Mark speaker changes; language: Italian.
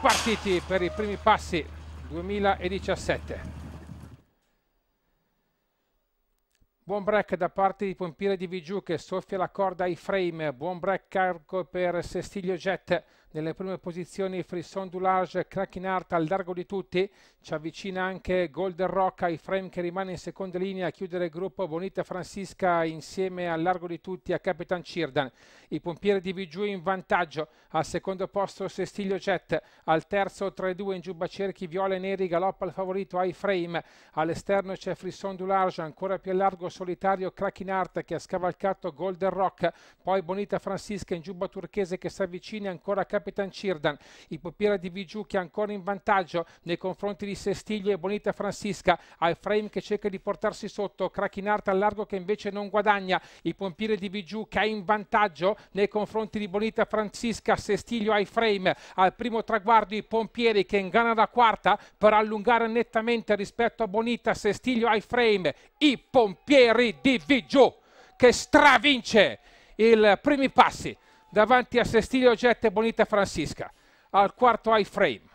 Speaker 1: partiti per i primi passi 2017. Buon break da parte di Pompire di Vigiù che soffia la corda ai frame, buon break carico per Sestiglio Jet nelle prime posizioni Frisson Dulage, Art al largo di tutti, ci avvicina anche Golden Rock ai frame che rimane in seconda linea a chiudere il gruppo Bonita Francisca insieme al largo di tutti a Capitan Cirdan. I pompieri di Bigiù in vantaggio, al secondo posto Sestiglio Jet, al terzo 3-2 in giubba cerchi viola e neri galoppa il favorito ai frame, all'esterno c'è Frisson Dulage, ancora più a largo solitario Art che ha scavalcato Golden Rock, poi Bonita Francisca in giubba turchese che si avvicina ancora a Capitan Capitan Cirdan, il portiere di Vigiù che è ancora in vantaggio nei confronti di Sestiglio e Bonita Francisca, al frame che cerca di portarsi sotto, Krakinart al largo che invece non guadagna, il pompiere di Vigiù che è in vantaggio nei confronti di Bonita Francisca, Sestiglio ai frame, al primo traguardo i pompieri che ingana da quarta per allungare nettamente rispetto a Bonita, Sestiglio ai frame, i pompieri di Vigiù che stravince i primi passi davanti a Sestilio Gette Bonita Francisca al quarto high frame.